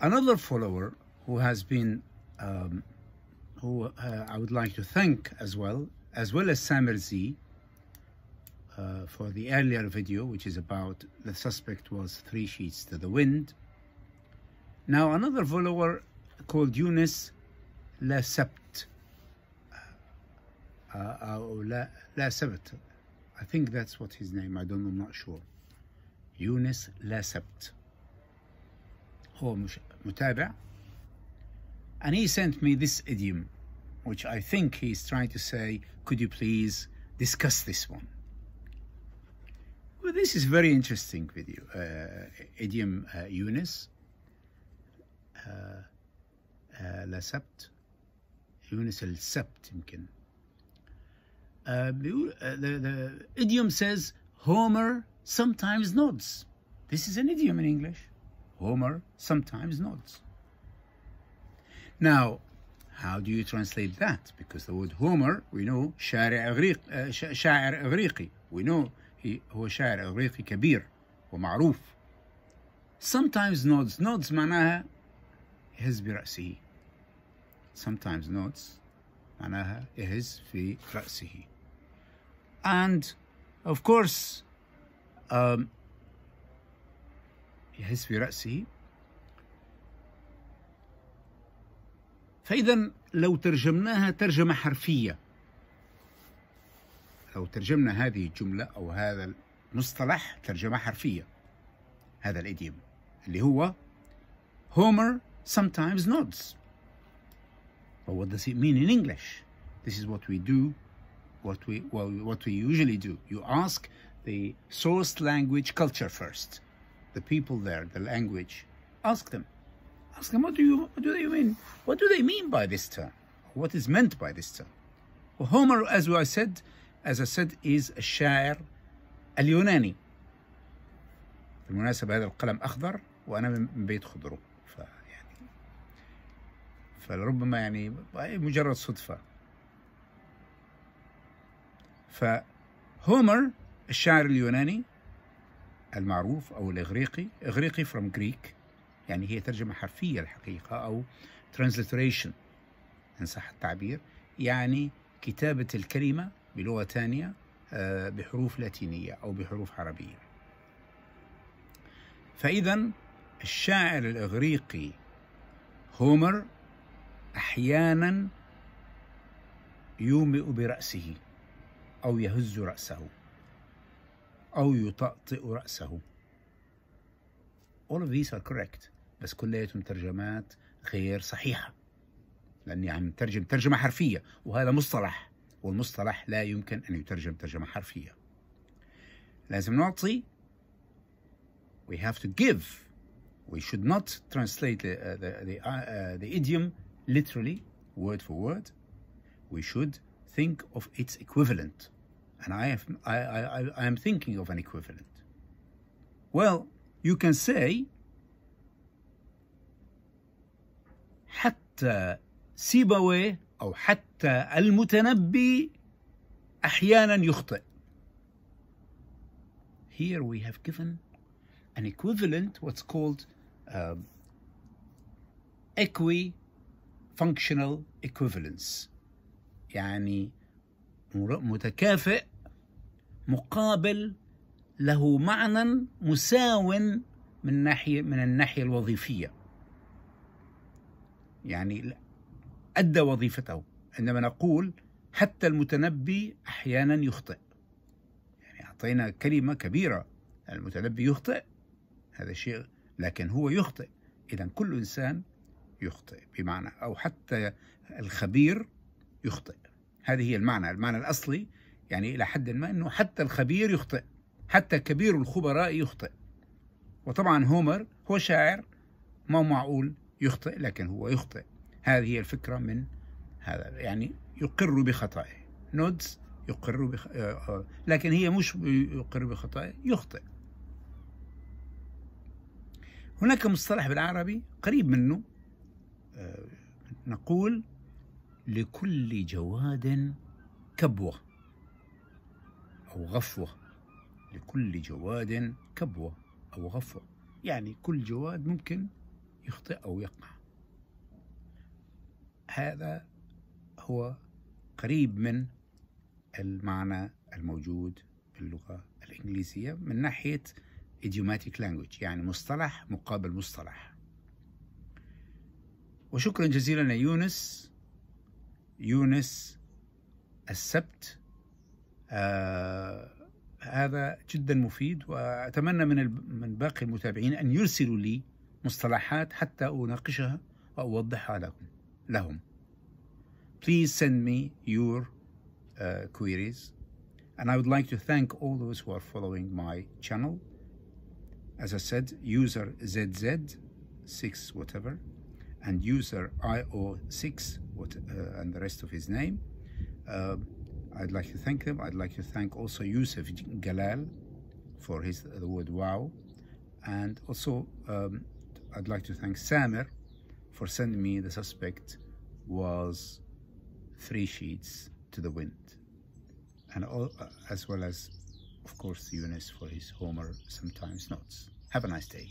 another follower who has been, um, who uh, I would like to thank as well, as well as Samir Z uh, for the earlier video, which is about the suspect was three sheets to the wind. Now another follower called Eunice Lesept uh, uh, uh I think that's what his name, I don't know, I'm not sure. Eunice Lesept هو مش متابع and he sent me this idiom which I think he's trying to say could you please discuss this one well this is very interesting video uh, idiom uh, Yunus uh, uh, لسبت يونس السبت يمكن uh, uh the idiom says Homer sometimes nods. This is an idiom in English. Homer, sometimes nods. Now, how do you translate that? Because the word Homer, we know شاعر إغريقي. Uh, we know he هو شاعر إغريقي كبير ومعروف. Sometimes nods. Nods معناها يهز برأسه. Sometimes nods معناها يهز في رأسه. And of course, um, يهز في رأسه فإذا لو ترجمناها ترجمة حرفية لو ترجمنا هذه الجملة أو هذا المصطلح ترجمة حرفية هذا الإديم اللي هو Homer sometimes nods But what does it mean in English? This is what we do, what we, well, what we usually do. You ask the source language culture first. the people there, the language, ask them. Ask them, what do you what do they mean? What do they mean by this term? What is meant by this term? Well, Homer, as I said, as I said, is a al اليوناني. بالمناسبة هذا القلم أخضر وأنا من بيت خضره فيعني فلربما يعني مجرد صدفة. فهومر الشاعر اليوناني المعروف أو الإغريقي إغريقي from Greek يعني هي ترجمة حرفية الحقيقة أو transliteration إن صح التعبير يعني كتابة الكلمة بلغة ثانية آه، بحروف لاتينية أو بحروف عربية فإذا الشاعر الإغريقي هومر أحيانا يومئ برأسه أو يهز رأسه أو يطأطئ رأسه all of these are correct بس كلياتهم ترجمات غير صحيحة لأني عم ترجم ترجمة حرفية وهذا مصطلح والمصطلح لا يمكن أن يترجم ترجمة حرفية لازم نعطي we have to give we should not translate the, uh, the, the, uh, the idiom literally word for word we should think of its equivalent and I, have, I, I, I am thinking of an equivalent. Well, you can say حتى سيبويه أو حتى المتنبي أحيانا يخطئ. Here we have given an equivalent, what's called um, equi-functional equivalence. يعني متكافئ مقابل له معنى مساو من ناحيه من الناحيه الوظيفيه يعني ادى وظيفته عندما نقول حتى المتنبي احيانا يخطئ يعني اعطينا كلمه كبيره المتنبي يخطئ هذا شيء لكن هو يخطئ اذا كل انسان يخطئ بمعنى او حتى الخبير يخطئ هذه هي المعنى المعنى الاصلي يعني إلى حد ما أنه حتى الخبير يخطئ حتى كبير الخبراء يخطئ وطبعا هومر هو شاعر ما معقول يخطئ لكن هو يخطئ هذه هي الفكرة من هذا يعني يقر بخطئه نودز يقر بخ... آه، آه، لكن هي مش يقر بخطئه يخطئ هناك مصطلح بالعربي قريب منه آه، نقول لكل جواد كبوة أو غفوة لكل جواد كبوة أو غفوة يعني كل جواد ممكن يخطئ أو يقع هذا هو قريب من المعنى الموجود باللغة الإنجليزية من ناحية idiomatic language يعني مصطلح مقابل مصطلح وشكرا جزيلا ليونس يونس السبت آه هذا جدا مفيد واتمنى من من باقي المتابعين ان يرسلوا لي مصطلحات حتى اناقشها واوضحها لكم لهم. Please send me your uh, queries and I would like to thank all those who are following my channel. As I said, user ZZ6 whatever and user IO6 what, uh, and the rest of his name. Uh, I'd like to thank them. I'd like to thank also Yusuf Galal for his the word wow. And also, um, I'd like to thank Samer for sending me the suspect was three sheets to the wind. And all, uh, as well as, of course, Eunice for his Homer sometimes notes. Have a nice day.